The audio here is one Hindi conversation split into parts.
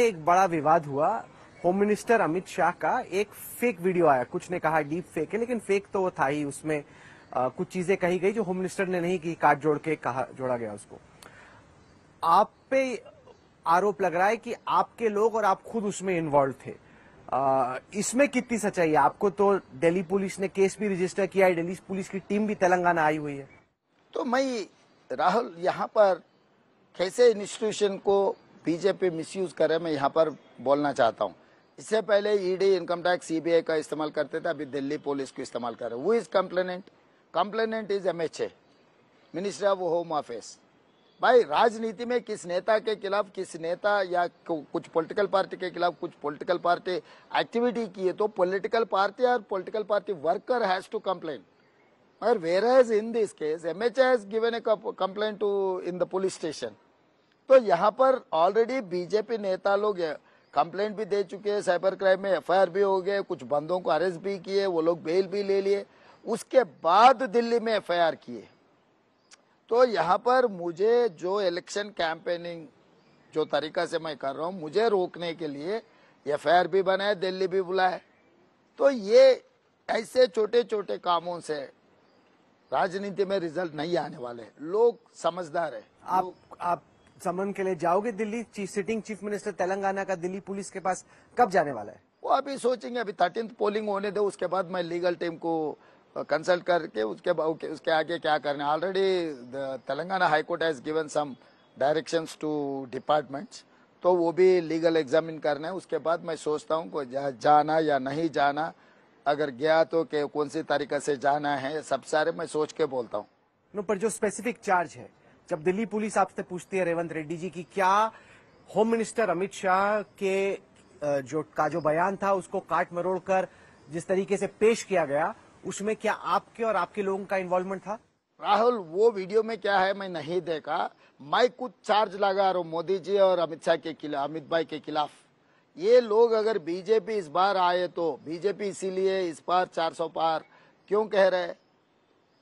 एक बड़ा विवाद हुआ होम मिनिस्टर अमित शाह का एक फेक वीडियो आया कुछ ने कहा डीप फेक है लेकिन फेक तो वो था ही उसमें आ, कुछ चीजें कही गई जो होम मिनिस्टर ने नहीं की काट जोड़ के कहा जोड़ा गया उसको आप पे आरोप लग रहा है कि आपके लोग और आप खुद उसमें इन्वॉल्व थे इसमें कितनी सच्चाई है आपको तो दिल्ली पुलिस ने केस भी रजिस्टर किया है दिल्ली पुलिस की टीम भी तेलंगाना आई हुई है तो मैं राहुल यहाँ पर कैसे इंस्टीट्यूशन को बीजेपी मिसयूज करे मैं यहाँ पर बोलना चाहता हूँ इससे पहले ईडी इनकम टैक्स सीबीआई का इस्तेमाल करते थे अभी दिल्ली पुलिस को इस्तेमाल कर रहे who is complainant complainant is M H A minister of home affairs भाई राजनीति में किस नेता के खिलाफ किस नेता या कुछ पॉलिटिकल पार्टी के खिलाफ कुछ पॉलिटिकल पार्टी एक्टिविटी की है तो पॉलिटिकल पार्टी और political party worker has to complain मगर whereas in this case M H has given a complain to in the police station तो यहाँ पर ऑलरेडी बीजेपी नेता लोग कंप्लेंट भी दे चुके हैं साइबर क्राइम में एफ भी हो गए कुछ बंदों को अरेस्ट भी किए वो लोग बेल भी ले लिए उसके बाद दिल्ली में एफ किए तो यहाँ पर मुझे जो इलेक्शन कैंपेनिंग जो तरीका से मैं कर रहा हूँ मुझे रोकने के लिए एफ भी बनाए दिल्ली भी बुलाए तो ये ऐसे छोटे छोटे कामों से राजनीति में रिजल्ट नहीं आने वाले लोग समझदार है आप आप समन के लिए जाओगे Delhi chief sitting chief minister Telangana का दिल्ली पुलिस के पास कब जाने वाला है वो अभी सोचेंगे अभी थर्टीन पोलिंग होने दो उसके बाद मैं लीगल टीम को कंसल्ट करके उसके उसके आगे क्या करने already Telangana high court has given some directions to departments तो वो भी लीगल एग्जामिन करना है उसके बाद मैं सोचता हूँ जा, जाना या नहीं जाना अगर गया तो के कौन सी तरीके से जाना है सब सारे मैं सोच के बोलता हूँ पर जो स्पेसिफिक चार्ज है जब दिल्ली पुलिस आपसे पूछती है रेवंत रेड्डी जी की क्या होम मिनिस्टर अमित शाह के जो का जो बयान था उसको काट मरोड़ कर जिस तरीके से पेश किया गया उसमें क्या आपके और आपके लोगों का इन्वॉल्वमेंट था राहुल वो वीडियो में क्या है मैं नहीं देखा मैं कुछ चार्ज लगा रहा मोदी जी और अमित शाह के खिलाफ अमित भाई के खिलाफ ये लोग अगर बीजेपी इस बार आए तो बीजेपी इसीलिए इस बार 400 पार क्यों कह रहे हैं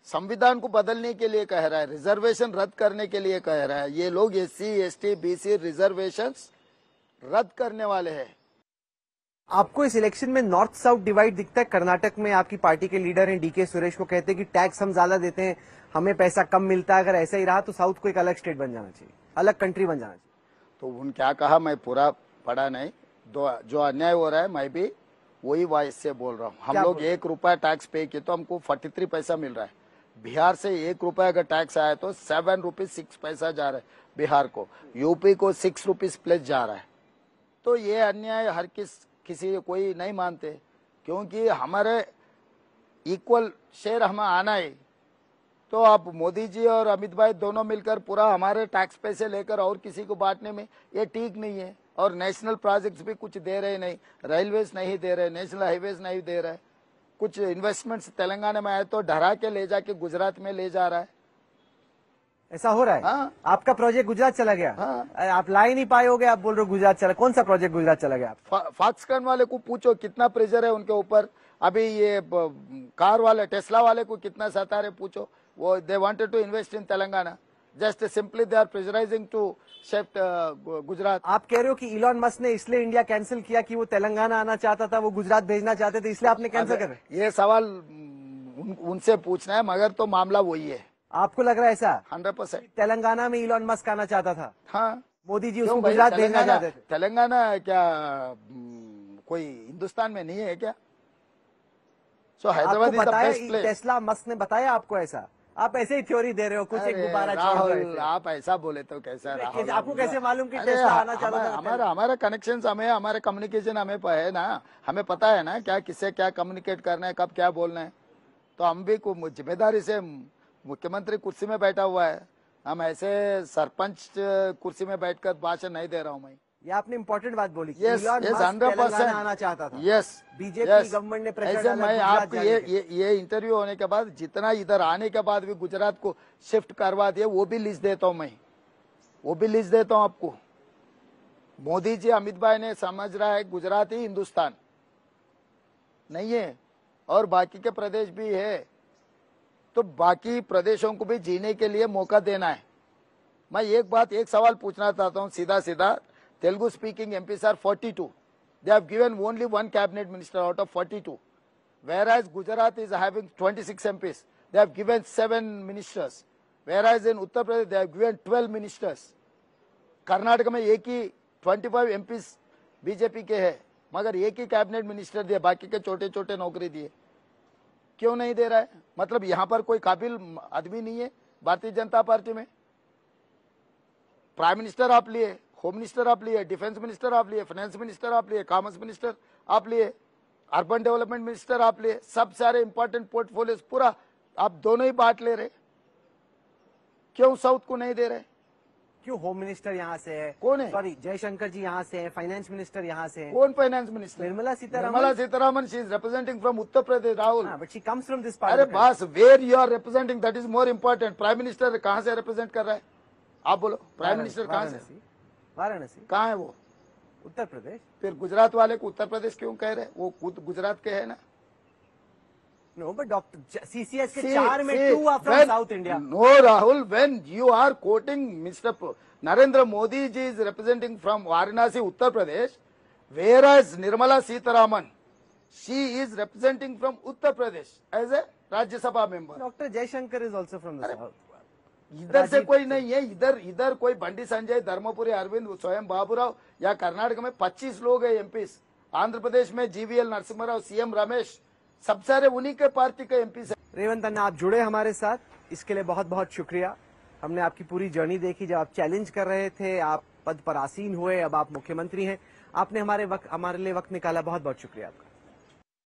संविधान को बदलने के लिए कह रहा है रिजर्वेशन रद्द करने के लिए कह रहा है ये लोग S C S T B C reservation रद्द करने वाले हैं आपको इस इलेक्शन में नॉर्थ साउथ डिवाइड दिखता है कर्नाटक में आपकी पार्टी के लीडर हैं डीके सुरेश को कहते हैं कि टैक्स हम ज्यादा देते हैं हमें पैसा कम मिलता है अगर ऐसा ही रहा तो साउथ को एक अलग स्टेट बन जाना चाहिए अलग कंट्री बन जाना चाहिए तो उन क्या कहा मैं पूरा पढ़ा नहीं दो जो अन्याय हो रहा है मैं भी वही वॉइस से बोल रहा हूँ हम लोग एक रुपया टैक्स पे किए तो हमको फोर्टी पैसा मिल रहा है बिहार से एक रुपए अगर टैक्स आया तो सेवन रुपीज सिक्स पैसा जा रहा है बिहार को यूपी को सिक्स रुपीज प्लस जा रहा है तो ये अन्याय हर किस किसी कोई नहीं मानते क्योंकि हमारे इक्वल शेयर हमें आना है तो आप मोदी जी और अमित भाई दोनों मिलकर पूरा हमारे टैक्स पैसे लेकर और किसी को बांटने में ये ठीक नहीं है और नेशनल प्रोजेक्ट्स भी कुछ दे रहे नहीं रेलवेज नहीं दे रहे नेशनल हाईवेज नहीं दे रहे कुछ इन्वेस्टमेंट्स तेलंगाना में आए तो ढरा के ले जाके गुजरात में ले जा रहा है ऐसा हो रहा है हाँ? आपका प्रोजेक्ट गुजरात चला गया हाँ? आप ला ही नहीं पाए हो आप बोल रहे हो गुजरात चला कौन सा प्रोजेक्ट गुजरात चला गया फॉक्सकन वाले को पूछो कितना प्रेशर है उनके ऊपर अभी ये कार वाले टेस्ला वाले को कितना सता रहे पूछो वो they wanted to invest in Telangana just simply they are pressurising to shift Gujarat आप कह रहे हो कि इलॉन मस्क ने इसलिए इंडिया कैंसिल किया कि वो तेलंगाना आना चाहता था वो गुजरात भेजना चाहते थे इसलिए आपने कैंसिल कर ये सवाल उन, उनसे पूछना है मगर तो मामला वही है आपको लग रहा है ऐसा हंड्रेड परसेंट तेलंगाना में इलॉन मस्क आना चाहता था हाँ मोदी जी उसको गुजरात भेजना चाहते थे तेलंगाना क्या कोई हिंदुस्तान में नहीं है क्या सो हैदराबाद टेस्ला मस्क ने बताया आपको ऐसा आप ऐसे ही थ्योरी दे रहे हो कुछ एक गुब्बारा राहुल आप ऐसा बोले तो कैसा राहुल आपको कैसे मालूम कि टेस्ट आना है हमारा हमारा कनेक्शन हमें हमारे कम्युनिकेशन हमें है ना हमें पता है ना क्या किससे क्या कम्युनिकेट करना है कब क्या बोलना है तो हम भी जिम्मेदारी से मुख्यमंत्री कुर्सी में बैठा हुआ है हम ऐसे सरपंच कुर्सी में बैठकर भाषण नहीं दे रहा हूँ मैं ये आपने इम्पोर्टेंट बात बोली यस हंड्रेड परसेंट आना चाहता था यस बीजेपी yes, गवर्नमेंट ने प्रेशर मैं आपको ये ये, ये इंटरव्यू होने के बाद जितना इधर आने के बाद भी गुजरात को शिफ्ट करवा दिया वो भी लिस्ट देता हूँ मैं वो भी लिस्ट देता हूँ आपको मोदी जी अमित भाई ने समझ रहा है गुजरात ही हिंदुस्तान नहीं है और बाकी के प्रदेश भी है तो बाकी प्रदेशों को भी जीने के लिए मौका देना है मैं एक बात एक सवाल पूछना चाहता हूँ सीधा सीधा Telugu speaking MPs are 42. They have given only one cabinet minister out of 42. Whereas Gujarat is having 26 MPs. They have given seven ministers. Whereas in Uttar Pradesh they have given 12 ministers. Karnataka में एक ही 25 फाइव एम बीजेपी के है मगर एक ही कैबिनेट मिनिस्टर दिए बाकी के छोटे छोटे नौकरी दिए क्यों नहीं दे रहा है मतलब यहाँ पर कोई काबिल आदमी नहीं है भारतीय जनता पार्टी में प्राइम मिनिस्टर आप लिए होम मिनिस्टर आप लिए डिफेंस मिनिस्टर आप लिए फाइनेंस मिनिस्टर आप लिए कॉमर्स मिनिस्टर आप लिए अर्बन डेवलपमेंट मिनिस्टर आप लिए सब सारे इंपॉर्टेंट पोर्टफोलियोज पूरा आप दोनों ही बांट ले रहे क्यों साउथ को नहीं दे रहे क्यों होम मिनिस्टर यहाँ से है कौन है सॉरी जयशंकर जी यहाँ से है फाइनेंस मिनिस्टर यहाँ से है कौन finance minister Nirmala Sitharaman Nirmala Sitharaman she is representing from Uttar Pradesh Rahul but she comes from this अरे बस where you are representing that is more important prime minister कहाँ से रिप्रेजेंट कर रहा है आप बोलो प्राइम मिनिस्टर कहाँ से वाराणसी कहाँ है वो उत्तर प्रदेश फिर गुजरात वाले को उत्तर प्रदेश क्यों कह रहे वो खुद गुजरात के है ना no but doctor south India no Rahul when you are quoting mister Narendra Modi ji is representing from Varanasi Uttar Pradesh whereas Nirmala Sitharaman she is representing from Uttar Pradesh as a Rajya Sabha member doctor Jaishankar is also from इधर से कोई नहीं है इधर इधर कोई बंडी संजय धर्मपुरी अरविंद स्वयं बाबूराव या कर्नाटक में पच्चीस लोग है एम आंध्र प्रदेश में जीवीएल नरसिम्हा राव सीएम रमेश सब सारे उन्हीं के पार्टी के एमपी से रेवंत अन्ना आप जुड़े हमारे साथ इसके लिए बहुत बहुत शुक्रिया हमने आपकी पूरी जर्नी देखी जब आप चैलेंज कर रहे थे आप पद पर आसीन हुए अब आप मुख्यमंत्री हैं आपने हमारे वक्त हमारे लिए वक्त निकाला बहुत बहुत शुक्रिया आपका